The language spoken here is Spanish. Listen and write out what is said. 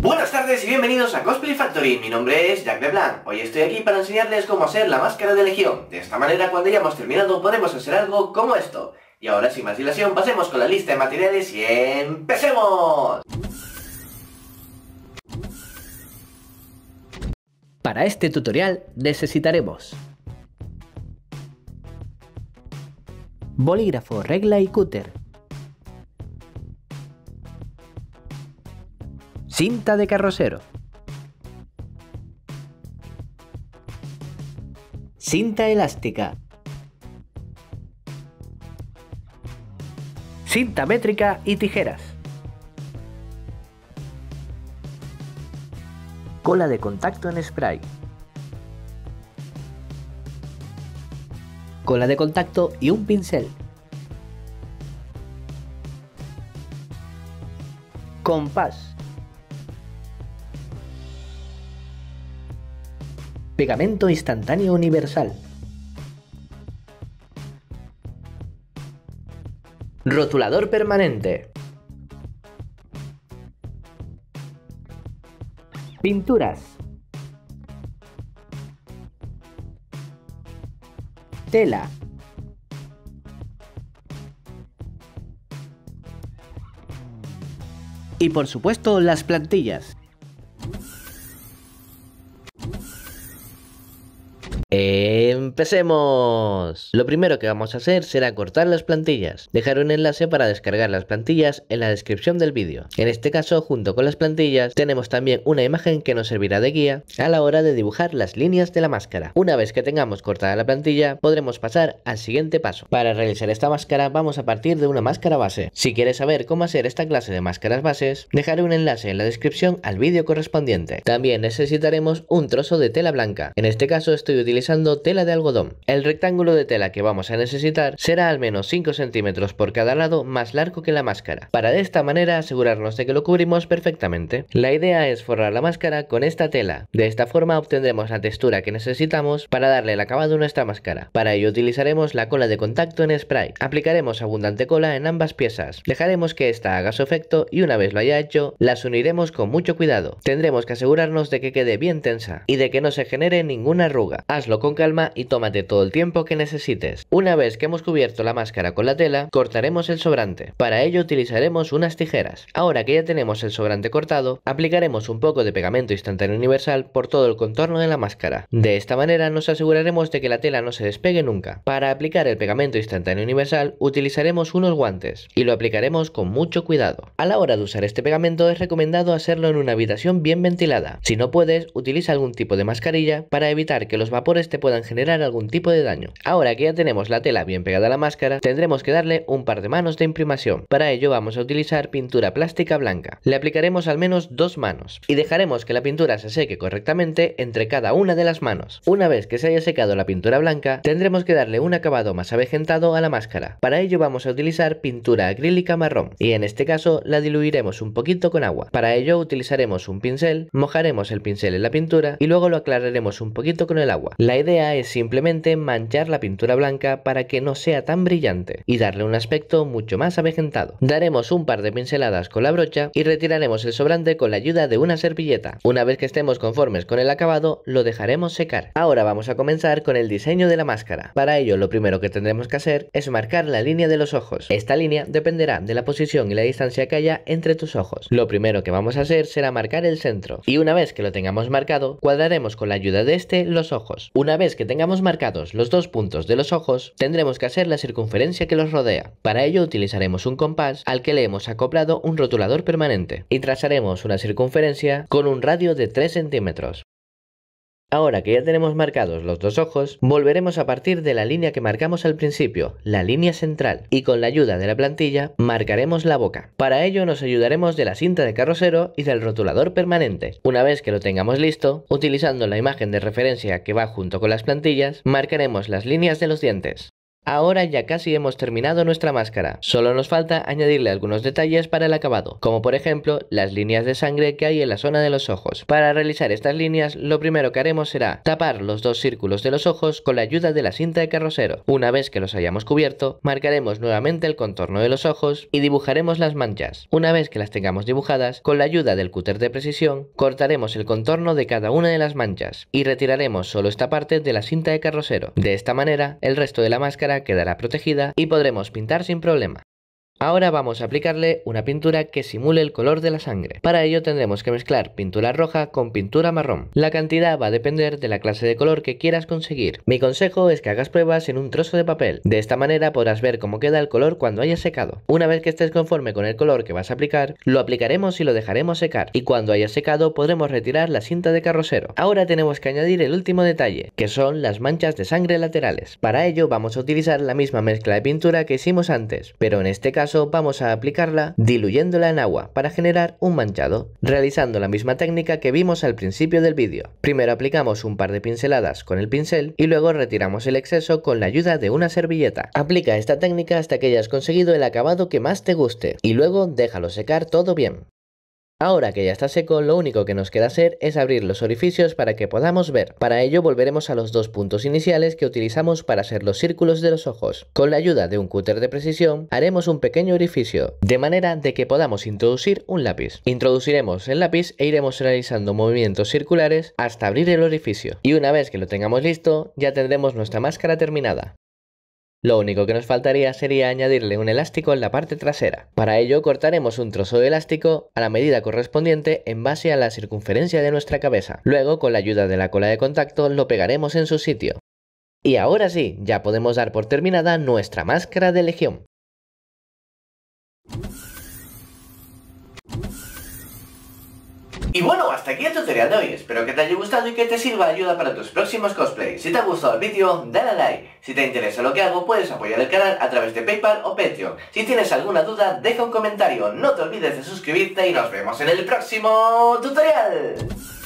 Buenas tardes y bienvenidos a Cosplay Factory, mi nombre es Jack de Hoy estoy aquí para enseñarles cómo hacer la máscara de Legión. De esta manera cuando hayamos terminado podemos hacer algo como esto. Y ahora sin más dilación pasemos con la lista de materiales y empecemos. Para este tutorial necesitaremos bolígrafo, regla y cúter, cinta de carrocero. Cinta elástica. Cinta métrica y tijeras. Cola de contacto en spray. Cola de contacto y un pincel. Compás. pegamento instantáneo universal. Rotulador permanente. Pinturas. Tela. Y por supuesto las plantillas. ¡Empecemos! Lo primero que vamos a hacer será cortar las plantillas. Dejaré un enlace para descargar las plantillas en la descripción del vídeo. En este caso, junto con las plantillas, tenemos también una imagen que nos servirá de guía a la hora de dibujar las líneas de la máscara. Una vez que tengamos cortada la plantilla, podremos pasar al siguiente paso. Para realizar esta máscara, vamos a partir de una máscara base. Si quieres saber cómo hacer esta clase de máscaras bases, dejaré un enlace en la descripción al vídeo correspondiente. También necesitaremos un trozo de tela blanca. En este caso estoy utilizando tela de el rectángulo de tela que vamos a necesitar será al menos 5 centímetros por cada lado más largo que la máscara, para de esta manera asegurarnos de que lo cubrimos perfectamente. La idea es forrar la máscara con esta tela, de esta forma obtendremos la textura que necesitamos para darle el acabado a nuestra máscara. Para ello utilizaremos la cola de contacto en spray, aplicaremos abundante cola en ambas piezas, dejaremos que esta haga su efecto y una vez lo haya hecho, las uniremos con mucho cuidado. Tendremos que asegurarnos de que quede bien tensa y de que no se genere ninguna arruga. Hazlo con calma y tómate todo el tiempo que necesites. Una vez que hemos cubierto la máscara con la tela, cortaremos el sobrante. Para ello utilizaremos unas tijeras. Ahora que ya tenemos el sobrante cortado, aplicaremos un poco de pegamento instantáneo universal por todo el contorno de la máscara. De esta manera nos aseguraremos de que la tela no se despegue nunca. Para aplicar el pegamento instantáneo universal utilizaremos unos guantes y lo aplicaremos con mucho cuidado. A la hora de usar este pegamento es recomendado hacerlo en una habitación bien ventilada. Si no puedes, utiliza algún tipo de mascarilla para evitar que los vapores te puedan generar algún tipo de daño. Ahora que ya tenemos la tela bien pegada a la máscara, tendremos que darle un par de manos de imprimación. Para ello vamos a utilizar pintura plástica blanca. Le aplicaremos al menos dos manos y dejaremos que la pintura se seque correctamente entre cada una de las manos. Una vez que se haya secado la pintura blanca, tendremos que darle un acabado más avejentado a la máscara. Para ello vamos a utilizar pintura acrílica marrón y en este caso la diluiremos un poquito con agua. Para ello utilizaremos un pincel, mojaremos el pincel en la pintura y luego lo aclararemos un poquito con el agua. La idea es simplemente simplemente manchar la pintura blanca para que no sea tan brillante y darle un aspecto mucho más avejentado. Daremos un par de pinceladas con la brocha y retiraremos el sobrante con la ayuda de una servilleta. Una vez que estemos conformes con el acabado, lo dejaremos secar. Ahora vamos a comenzar con el diseño de la máscara. Para ello lo primero que tendremos que hacer es marcar la línea de los ojos. Esta línea dependerá de la posición y la distancia que haya entre tus ojos. Lo primero que vamos a hacer será marcar el centro. Y una vez que lo tengamos marcado, cuadraremos con la ayuda de este los ojos. Una vez que tengamos marcados los dos puntos de los ojos, tendremos que hacer la circunferencia que los rodea. Para ello utilizaremos un compás al que le hemos acoplado un rotulador permanente y trazaremos una circunferencia con un radio de 3 centímetros. Ahora que ya tenemos marcados los dos ojos, volveremos a partir de la línea que marcamos al principio, la línea central, y con la ayuda de la plantilla marcaremos la boca. Para ello nos ayudaremos de la cinta de carrocero y del rotulador permanente. Una vez que lo tengamos listo, utilizando la imagen de referencia que va junto con las plantillas, marcaremos las líneas de los dientes. Ahora ya casi hemos terminado nuestra máscara, solo nos falta añadirle algunos detalles para el acabado, como por ejemplo las líneas de sangre que hay en la zona de los ojos. Para realizar estas líneas lo primero que haremos será tapar los dos círculos de los ojos con la ayuda de la cinta de carrocero. Una vez que los hayamos cubierto, marcaremos nuevamente el contorno de los ojos y dibujaremos las manchas. Una vez que las tengamos dibujadas, con la ayuda del cúter de precisión, cortaremos el contorno de cada una de las manchas y retiraremos solo esta parte de la cinta de carrocero. De esta manera, el resto de la máscara quedará protegida y podremos pintar sin problema. Ahora vamos a aplicarle una pintura que simule el color de la sangre. Para ello tendremos que mezclar pintura roja con pintura marrón. La cantidad va a depender de la clase de color que quieras conseguir. Mi consejo es que hagas pruebas en un trozo de papel. De esta manera podrás ver cómo queda el color cuando haya secado. Una vez que estés conforme con el color que vas a aplicar, lo aplicaremos y lo dejaremos secar. Y cuando haya secado podremos retirar la cinta de carrocero. Ahora tenemos que añadir el último detalle, que son las manchas de sangre laterales. Para ello vamos a utilizar la misma mezcla de pintura que hicimos antes, pero en este caso vamos a aplicarla diluyéndola en agua para generar un manchado, realizando la misma técnica que vimos al principio del vídeo. Primero aplicamos un par de pinceladas con el pincel y luego retiramos el exceso con la ayuda de una servilleta. Aplica esta técnica hasta que hayas conseguido el acabado que más te guste y luego déjalo secar todo bien. Ahora que ya está seco, lo único que nos queda hacer es abrir los orificios para que podamos ver. Para ello volveremos a los dos puntos iniciales que utilizamos para hacer los círculos de los ojos. Con la ayuda de un cúter de precisión, haremos un pequeño orificio, de manera de que podamos introducir un lápiz. Introduciremos el lápiz e iremos realizando movimientos circulares hasta abrir el orificio. Y una vez que lo tengamos listo, ya tendremos nuestra máscara terminada. Lo único que nos faltaría sería añadirle un elástico en la parte trasera. Para ello cortaremos un trozo de elástico a la medida correspondiente en base a la circunferencia de nuestra cabeza. Luego con la ayuda de la cola de contacto lo pegaremos en su sitio. Y ahora sí, ya podemos dar por terminada nuestra máscara de legión. Y bueno, hasta aquí el tutorial de hoy, espero que te haya gustado y que te sirva ayuda para tus próximos cosplays. Si te ha gustado el vídeo, dale a like. Si te interesa lo que hago, puedes apoyar el canal a través de Paypal o Patreon. Si tienes alguna duda, deja un comentario, no te olvides de suscribirte y nos vemos en el próximo tutorial.